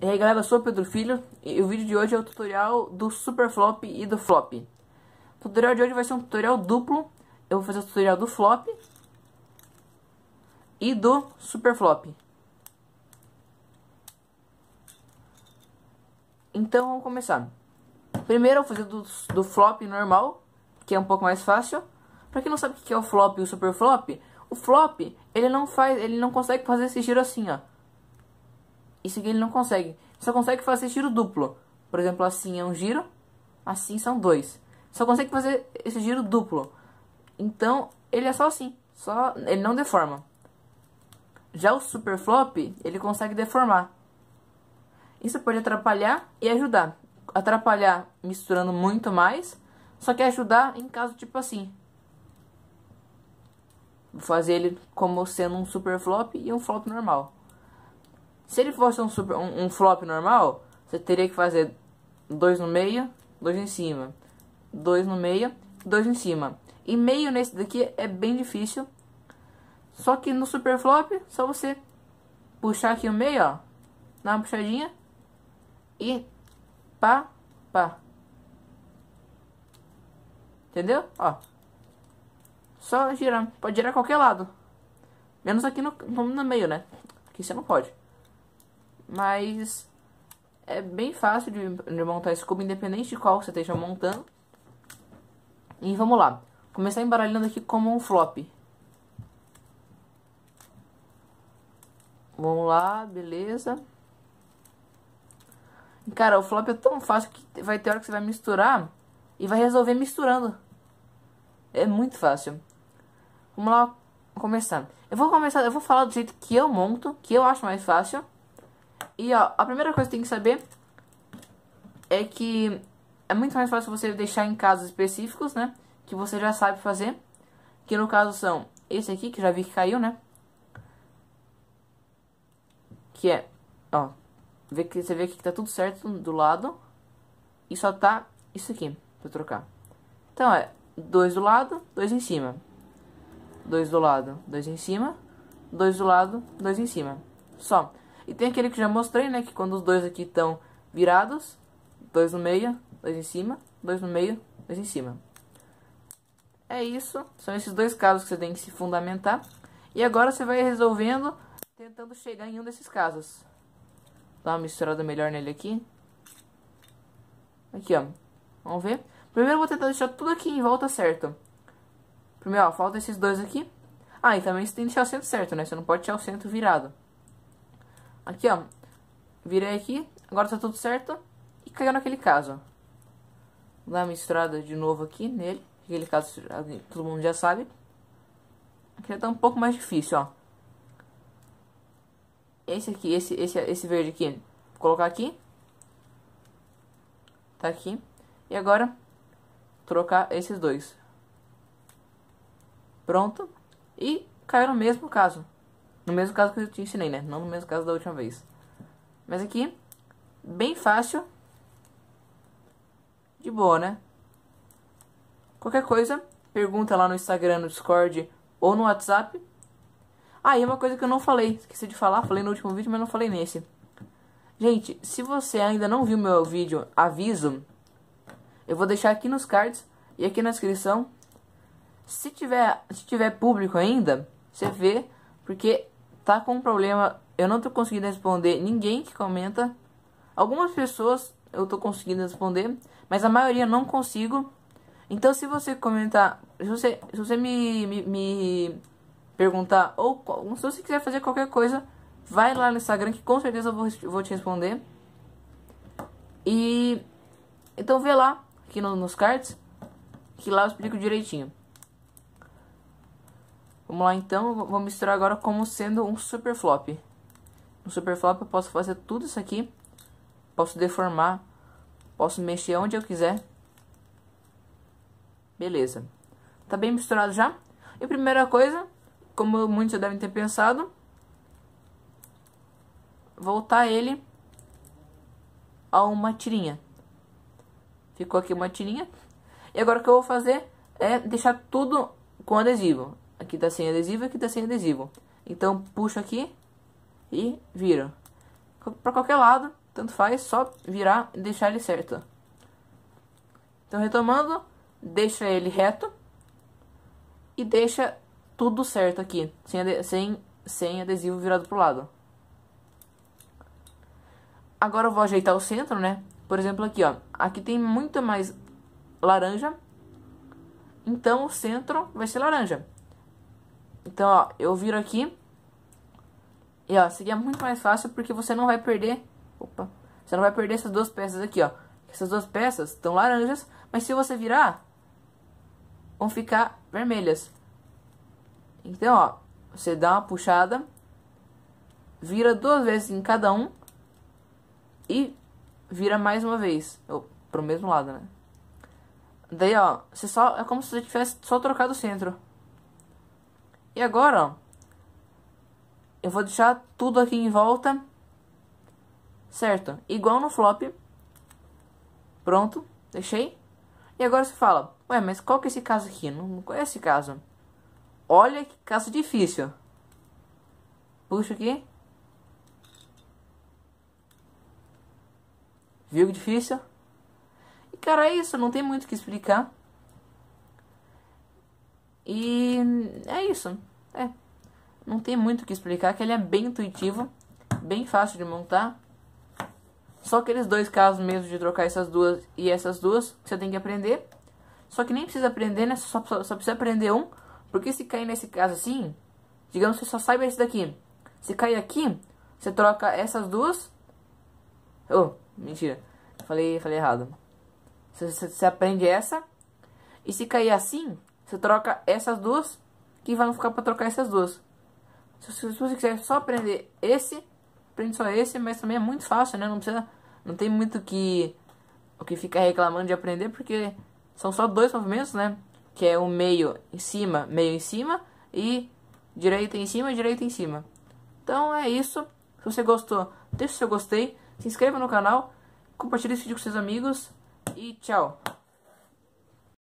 E aí galera, eu sou o Pedro Filho e o vídeo de hoje é o tutorial do Super Flop e do Flop. O tutorial de hoje vai ser um tutorial duplo, eu vou fazer o tutorial do Flop e do Super Flop. Então vamos começar. Primeiro eu vou fazer do, do Flop normal, que é um pouco mais fácil. Pra quem não sabe o que é o Flop e o Super Flop, o Flop, ele não, faz, ele não consegue fazer esse giro assim, ó. Isso aqui ele não consegue. Só consegue fazer giro duplo. Por exemplo, assim é um giro, assim são dois. Só consegue fazer esse giro duplo. Então, ele é só assim. Só, ele não deforma. Já o super flop, ele consegue deformar. Isso pode atrapalhar e ajudar. Atrapalhar misturando muito mais, só que ajudar em caso tipo assim. Vou fazer ele como sendo um super flop e um flop normal. Se ele fosse um, super, um, um flop normal, você teria que fazer dois no meio, dois em cima, dois no meio, dois em cima. E meio nesse daqui é bem difícil. Só que no super flop, só você puxar aqui o meio, ó, dá uma puxadinha e pá, pá. Entendeu? Ó. Só girar. Pode girar qualquer lado. Menos aqui no, no meio, né? Aqui você não pode. Mas é bem fácil de, de montar esse cubo, independente de qual você esteja montando. E vamos lá. Começar embaralhando aqui como um flop. Vamos lá, beleza. Cara, o flop é tão fácil que vai ter hora que você vai misturar e vai resolver misturando. É muito fácil. Vamos lá começar. Eu vou começar, eu vou falar do jeito que eu monto, que eu acho mais fácil. E, ó, a primeira coisa que tem que saber é que é muito mais fácil você deixar em casos específicos, né? Que você já sabe fazer. Que no caso são esse aqui, que já vi que caiu, né? Que é, ó, vê que, você vê que tá tudo certo do lado. E só tá isso aqui, pra trocar. Então é, dois do lado, dois em cima. Dois do lado, dois em cima. Dois do lado, dois em cima. Só. E tem aquele que já mostrei, né? Que quando os dois aqui estão virados, dois no meio, dois em cima, dois no meio, dois em cima. É isso, são esses dois casos que você tem que se fundamentar. E agora você vai resolvendo, tentando chegar em um desses casos. Dá uma misturada melhor nele aqui. Aqui, ó. Vamos ver. Primeiro eu vou tentar deixar tudo aqui em volta certo. Primeiro, ó, falta esses dois aqui. Ah, e também você tem que deixar o centro certo, né? Você não pode deixar o centro virado. Aqui, ó. Virei aqui. Agora tá tudo certo. E caiu naquele caso. Vou dar uma misturada de novo aqui nele. Aquele caso todo mundo já sabe. Aqui já tá um pouco mais difícil, ó. Esse aqui, esse, esse, esse verde aqui. Vou colocar aqui. Tá aqui. E agora, trocar esses dois. Pronto. E caiu no mesmo caso. No mesmo caso que eu te ensinei, né? Não no mesmo caso da última vez. Mas aqui, bem fácil. De boa, né? Qualquer coisa, pergunta lá no Instagram, no Discord ou no WhatsApp. Ah, e uma coisa que eu não falei, esqueci de falar, falei no último vídeo, mas não falei nesse. Gente, se você ainda não viu meu vídeo, aviso. Eu vou deixar aqui nos cards e aqui na descrição. Se tiver, se tiver público ainda, você vê, porque tá com um problema. Eu não tô conseguindo responder ninguém que comenta. Algumas pessoas eu tô conseguindo responder, mas a maioria não consigo. Então, se você comentar, se você, se você me, me, me perguntar, ou se você quiser fazer qualquer coisa, vai lá no Instagram que com certeza eu vou, vou te responder. E então vê lá, aqui no, nos cards, que lá eu explico direitinho. Vamos lá então, vou misturar agora como sendo um super flop. No super flop eu posso fazer tudo isso aqui. Posso deformar, posso mexer onde eu quiser. Beleza. Tá bem misturado já? E primeira coisa, como muitos já devem ter pensado, voltar ele a uma tirinha. Ficou aqui uma tirinha. E agora o que eu vou fazer é deixar tudo com adesivo aqui tá sem adesivo, aqui é tá sem adesivo. Então puxo aqui e viro. Para qualquer lado, tanto faz, só virar e deixar ele certo. Então retomando, deixa ele reto e deixa tudo certo aqui, sem, sem, sem adesivo virado pro lado. Agora eu vou ajeitar o centro, né? Por exemplo aqui, ó, aqui tem muito mais laranja, então o centro vai ser laranja. Então, ó, eu viro aqui. E, ó, seria é muito mais fácil porque você não vai perder... Opa! Você não vai perder essas duas peças aqui, ó. Essas duas peças estão laranjas, mas se você virar, vão ficar vermelhas. Então, ó, você dá uma puxada, vira duas vezes em cada um e vira mais uma vez, ou pro mesmo lado, né? Daí, ó, você só é como se você tivesse só trocado o centro. E agora, ó, eu vou deixar tudo aqui em volta, certo? Igual no flop. Pronto, deixei. E agora você fala, ué, mas qual que é esse caso aqui? Não conhece esse caso. Olha que caso difícil. Puxa aqui. Viu que difícil? E cara, é isso, não tem muito o que explicar. E é isso. É. Não tem muito o que explicar, que ele é bem intuitivo, bem fácil de montar. Só aqueles dois casos mesmo de trocar essas duas e essas duas, que você tem que aprender. Só que nem precisa aprender, né? Só, só, só precisa aprender um. Porque se cair nesse caso assim, digamos que você só saiba esse daqui. Se cair aqui, você troca essas duas. Oh, mentira. Falei, falei errado. Você, você, você aprende essa. E se cair assim, você troca essas duas, que vão ficar para trocar essas duas. Se, se, se, você quiser só aprender esse, aprende só esse, mas também é muito fácil, né? Não precisa, não tem muito que o que ficar reclamando de aprender, porque são só dois movimentos, né? Que é o meio em cima, meio em cima e direita em cima, direita em cima. Então é isso. Se você gostou, deixa o seu gostei, se inscreva no canal, compartilhe esse vídeo com seus amigos e tchau.